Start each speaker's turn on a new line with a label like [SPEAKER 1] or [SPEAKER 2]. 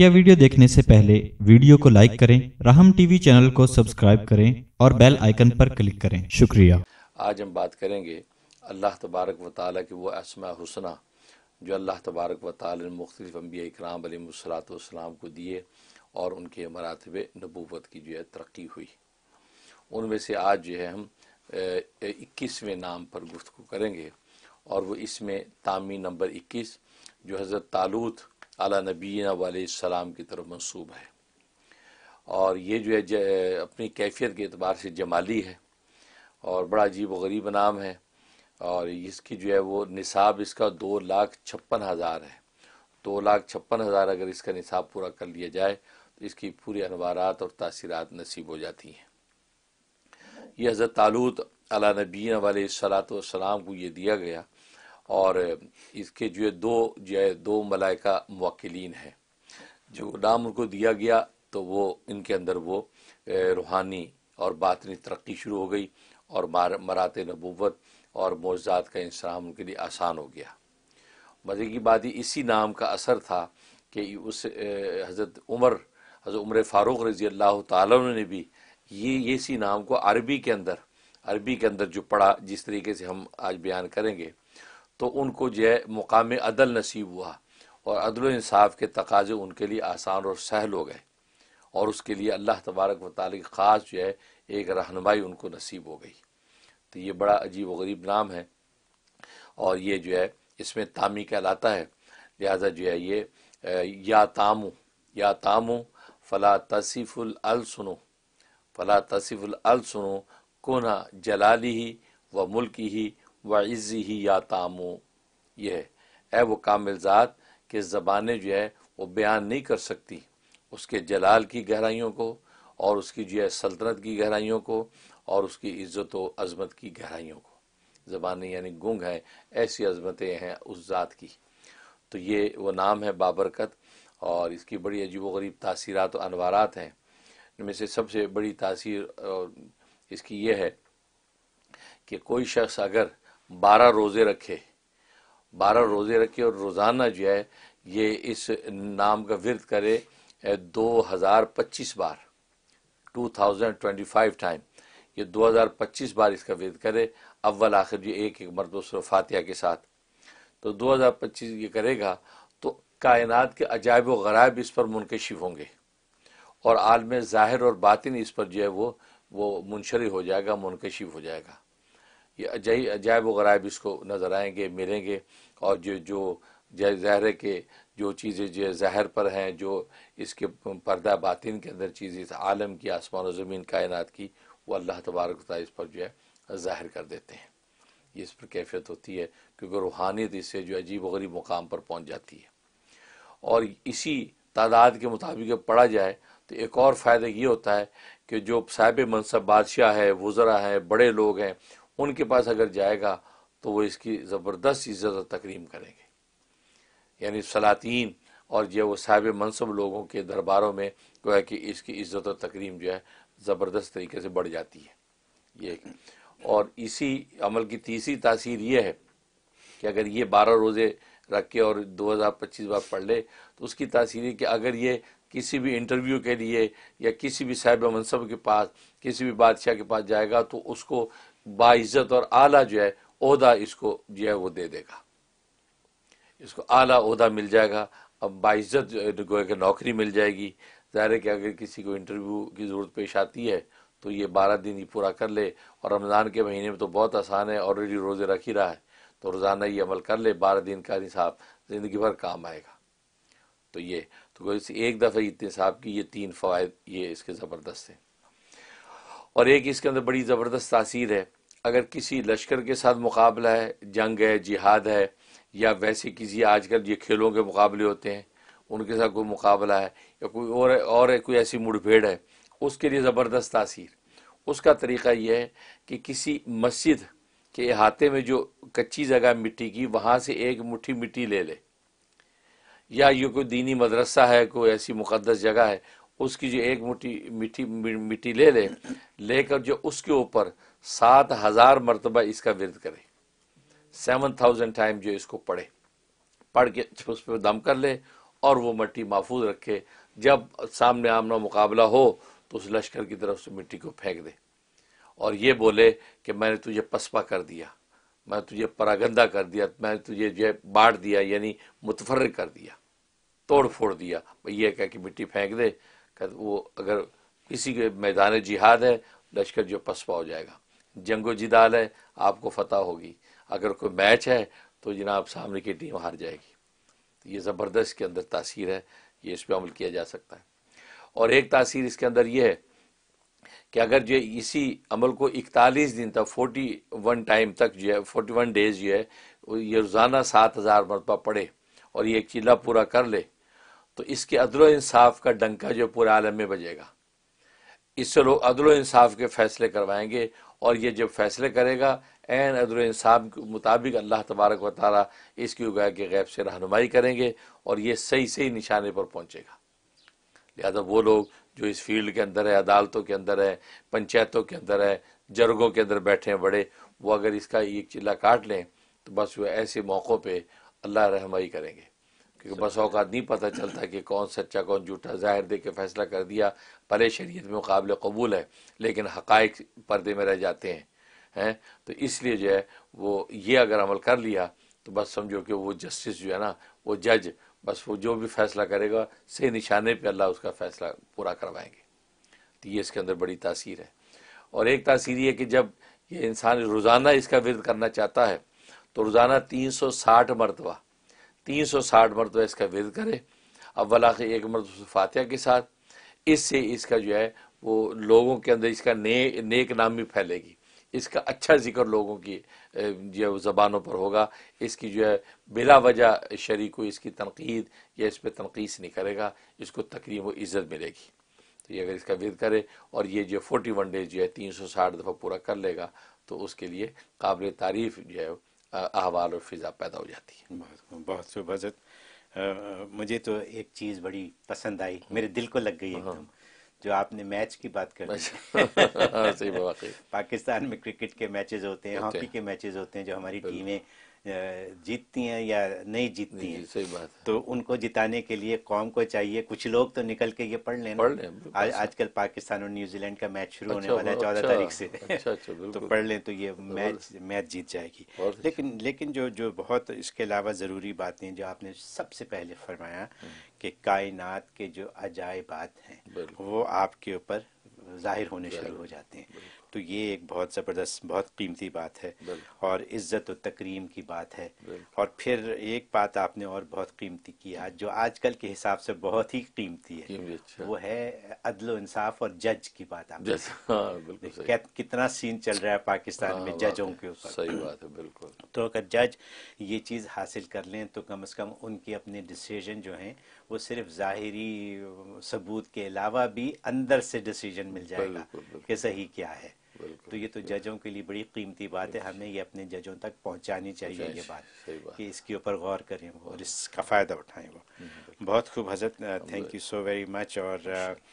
[SPEAKER 1] मुख्य वीडियो देखने से पहले वीडियो को लाइक करें राहम टीवी चैनल को सब्सक्राइब करें और बेल आइकन पर क्लिक करें शुक्रिया
[SPEAKER 2] आज हम बात करेंगे अल्लाह तबारक व ताली की वो असमा हुसना जो अल्लाह तबारक व ताली ने मुख्तलिफ अम्बिया इकराम अलमसलातम को दिए और उनके मरातब नबूवत की जो है तरक्की हुई उनमें से आज जो है हम इक्कीसवें नाम पर गुफ्तु करेंगे और वह इसमें तामी नंबर इक्कीस जो हज़रत तालूत अला नबीना वालम की तरफ मनसूब है और ये जो है अपनी कैफियत के अतबार से जमाली है और बड़ा अजीब गरीब नाम है और इसकी जो है वो निसाब इसका दो लाख छप्पन हज़ार है दो लाख छप्पन हज़ार अगर इसका निसाब पूरा कर लिया जाए तो इसकी पूरी अनवारात और तासीरात नसीब हो जाती हैं ये हज़रत तालूत अला नबीन वाले सलात वसलाम को ये दिया गया और इसके जो है दो जो है दो मलाइका मवक्लिन हैं जो नाम उनको दिया गया तो वो इनके अंदर वो रूहानी और बातनी तरक्की शुरू हो गई और मरात नबूत और मोजात का इंसराम उनके लिए आसान हो गया मज़े की बात ही इसी नाम का असर था कि उस हज़रत उमर हज़रत उमर फ़ारूक रज़ी अल्लाह तन ने भी ये ये इसी नाम को अरबी के अंदर अरबी के अंदर जो पढ़ा जिस तरीके से हम आज बयान करेंगे तो उनको जो है मुकाम अदल नसीब हुआ और अदल इंसाफ के तकाजे उनके लिए आसान और सहल हो गए और उसके लिए अल्लाह तबारक वाली ख़ास जो है एक रहनमाई उनको नसीब हो गई तो ये बड़ा अजीब व गरीब नाम है और ये जो है इसमें तामी कहलाता है लिहाजा जो है ये या तामू या तामू फ़ला तसीफ़ुल सुनो फ़ला तसीफ़ुल सुनो कोना जलाली ही व मुल्की ही व इज़्ज़ी ही या तामो यह है ए वो कामिल ज़ात के ज़बानें जो है वो बयान नहीं कर सकती उसके जलाल की गहराइयों को और उसकी जो है सल्तनत की गहराइयों को और उसकी इज़्ज़त व अज़मत की गहराइयों को जबान यानी गुंग हैं ऐसी अज़मतें हैं उस ज़ात की तो ये वो नाम है बाबरकत और इसकी बड़ी अजीब वरीब तासीरत अनवारात हैं इनमें से सबसे बड़ी तासीर और इसकी यह है कि कोई शख्स अगर बारह रोज़े रखे बारह रोज़े रखे और रोज़ाना जो है ये इस नाम का विरत करे दो हज़ार पच्चीस बार two thousand twenty five time ये दो हज़ार पच्चीस बार इसका विरत करे अव्वल आखिर जो एक एक मरद फातिया के साथ तो दो हज़ार पच्चीस ये करेगा तो कायनात के अजायब व गरायब इस पर मुनकशिफ होंगे और आलम ज़ाहिर और बातिन इस पर जो है वो वो मुनशर हो जाएगा मुनकशिफ हो जाएगा ये अजायब वगैरह इसको नज़र आएंगे मिलेंगे और जो जो जहर के जो चीज़ें जो जहर पर हैं जो इसके पर्दा बातिन के अंदर चीज़ें इस आलम की आसमान और ज़मीन कायनात की वो अल्लाह तबारक इस पर जो है ज़ाहिर कर देते हैं ये इस पर कैफियत होती है क्योंकि रूहानियत इससे जो अजीब वरीब मुकाम पर पहुँच जाती है और इसी तादाद के मुताबिक पढ़ा जाए तो एक और फ़ायदा ये होता है कि जो साहिब मनसब बादशाह है वज़रा हैं बड़े लोग हैं उनके पास अगर जाएगा तो वो इसकी ज़बरदस्त इज़्ज़त और तकरीम करेंगे यानी सलातीन और जो वो साहिब मनसब लोगों के दरबारों में जो है कि इसकी इज़्ज़त और तकरीम जो है ज़बरदस्त तरीके से बढ़ जाती है ये और इसी अमल की तीसरी तासीर ये है कि अगर ये बारह रोज़े रख के और 2025 बार पढ़ ले तो उसकी तासीर है कि अगर ये किसी भी इंटरव्यू के लिए या किसी भी साहिब मनसब के पास किसी भी बादशाह के पास जाएगा तो उसको बाइज़्ज़त और आला जो है अहदा इसको जो है वो दे देगा इसको आला अहदा मिल जाएगा अब बाइज़्ज़त गोया कि नौकरी मिल जाएगी ज़ाहिर है कि अगर किसी को इंटरव्यू की ज़रूरत पेश आती है तो ये बारह दिन ही पूरा कर ले और रमज़ान के महीने में तो बहुत आसान है ऑलरेडी रोज़े रख ही रहा है तो रोज़ाना ये अमल कर ले बारह दिन का निसाब ज़िंदगी भर काम आएगा तो ये तो एक दफ़ा इतने साहब की ये तीन फ़वाद ये इसके ज़बरदस्त हैं और एक इसके अंदर बड़ी ज़बरदस्त तासीर है अगर किसी लश्कर के साथ मुकाबला है जंग है जिहाद है या वैसे किसी आजकल ये खेलों के मुकाबले होते हैं उनके साथ कोई मुकाबला है या कोई और और कोई ऐसी मुठभेड़ है उसके लिए ज़बरदस्त तासीर उसका तरीका यह है कि किसी मस्जिद कि हाथे में जो कच्ची जगह मिट्टी की वहाँ से एक मुट्ठी मिट्टी ले ले या ये कोई दीनी मदरसा है कोई ऐसी मुकदस जगह है उसकी जो एक मुट्ठी मिट्टी मिट्टी ले ले लेकर जो उसके ऊपर सात हज़ार मरतबा इसका विरद करे सेवन थाउजेंड टाइम जो इसको पढ़े पढ़ के उस पर दम कर ले और वो मिट्टी महफूज रखे जब सामने आमना मुकाबला हो तो उस लश्कर की तरफ से मिट्टी को फेंक दे और ये बोले कि मैंने तुझे पसपा कर दिया मैं तुझे परागंदा कर दिया मैंने तुझे जो बांट दिया यानी मुतफर कर दिया तोड़ फोड़ दिया ये कह कि मिट्टी फेंक दे कर वो अगर किसी के मैदान जिहाद है लश्कर जो पसपा हो जाएगा जंगो जिदाल है आपको फतह होगी अगर कोई मैच है तो जनाब सामने की टीम हार जाएगी तो ये ज़बरदस्त के अंदर तासीर है ये इस पर अमल किया जा सकता है और एक तासीर इसके अंदर यह है कि अगर जो इसी अमल को इकतालीस दिन तक फोर्टी वन टाइम तक जो है फोर्टी वन डेज जो है ये रोज़ाना सात हज़ार मरतबा पढ़े और ये चिल्ला पूरा कर ले तो इसके अदल इंसाफ का डंका जो पूरे आलम में बजेगा इससे लोग अदल इंसाफ के फैसले करवाएंगे और ये जब फैसले करेगा एन अदल इंसाफ के मुताबिक अल्लाह तबारक व तारा इसकी उगा के गैब से रहनुमाई करेंगे और ये सही सही निशाने पर पहुँचेगा लिहाजा वो लोग जो इस फील्ड के अंदर है अदालतों के अंदर है पंचायतों के अंदर है जरगों के अंदर बैठे हैं बड़े वो अगर इसका एक चिल्ला काट लें तो बस वो ऐसे मौक़ों पर अल्लाह रहमाई करेंगे क्योंकि बस अवकात नहीं पता चलता कि कौन सच्चा कौन झूठा जाहिर दे के फैसला कर दिया भले शरीत में काबिल कबूल है लेकिन हकाइक पर्दे में रह जाते हैं हैं तो इसलिए जो है वो ये अगर अमल कर लिया तो बस समझो कि वो जस्टिस जो है ना वो जज बस वो जो भी फैसला करेगा सही निशाने पे अल्लाह उसका फैसला पूरा करवाएंगे तो ये इसके अंदर बड़ी तासीर है और एक तासीर ये कि जब ये इंसान रोज़ाना इसका विरद करना चाहता है तो रोज़ाना तीन सौ साठ मरतबा तीन सौ साठ मरतबा इसका विरद करे अव्वल आखिर एक मरतब फातिहा के साथ इससे इसका जो है वो लोगों के अंदर इसका ने नेक नामी फैलेगी इसका अच्छा जिक्र लोगों की जो ज़बानों पर होगा इसकी जो है बिला वजह शरीक को इसकी तनकीद या इस पर तनकीस नहीं करेगा इसको तकरीब व इज़्ज़त मिलेगी तो ये अगर इसका विद करे और ये जो फोर्टी वन डेज जो है तीन सौ साठ दफ़ा पूरा कर लेगा तो उसके लिए काबिल तारीफ़ जो है अहवाल और फ़िज़ा पैदा हो जाती है बहुत बहुत शुभ मुझे तो एक चीज़ बड़ी पसंद
[SPEAKER 1] आई मेरे दिल को लग गई हाँ। एकदम जो आपने मैच की बात कर हाँ, पाकिस्तान में क्रिकेट के मैचेस होते हैं हॉकी के मैचेस होते हैं जो हमारी टीमें जीतती हैं या नहीं जीतती हैं सही बात है। तो उनको जिताने के लिए कौम को चाहिए कुछ लोग तो निकल के ये पढ़ लें पढ़ लें आज आजकल पाकिस्तान और न्यूजीलैंड का मैच शुरू अच्छा, होने वाला है अच्छा, चौदह तारीख से अच्छा, अच्छा, तो पढ़ लें तो ये मैच मैच जीत जाएगी लेकिन लेकिन जो जो बहुत इसके अलावा ज़रूरी बातें जो आपने सबसे पहले फरमाया हम्म। कि कायनात के जो अजायबात हैं वो आपके ऊपर जाहिर होने शुरू हो जाते हैं तो ये एक बहुत ज़बरदस्त बहुत कीमती बात है और इज़्ज़त व तकरीम की बात है और फिर एक बात आपने और बहुत कीमती की आज जो आजकल के हिसाब से बहुत ही कीमती है अच्छा। वो है अदल इंसाफ और जज की बात आप हाँ, कितना सीन चल रहा है पाकिस्तान हाँ, में जजों के ऊपर सही बात है बिल्कुल तो अगर जज ये चीज़ हासिल कर लें तो कम अज़ कम उनके अपने डिसीजन जो हैं वो सिर्फ ज़ाहरी सबूत के अलावा भी अंदर से डिसीजन मिल जाएगा कि सही क्या है तो ये तो जजों के लिए बड़ी कीमती बात है हमें ये अपने जजों तक पहुंचानी चाहिए ये अच्छा, बात, कि इसके ऊपर गौर करें वो और इसका फ़ायदा उठाएं वो हम्म, बहुत खूब हजरत thank you so very much और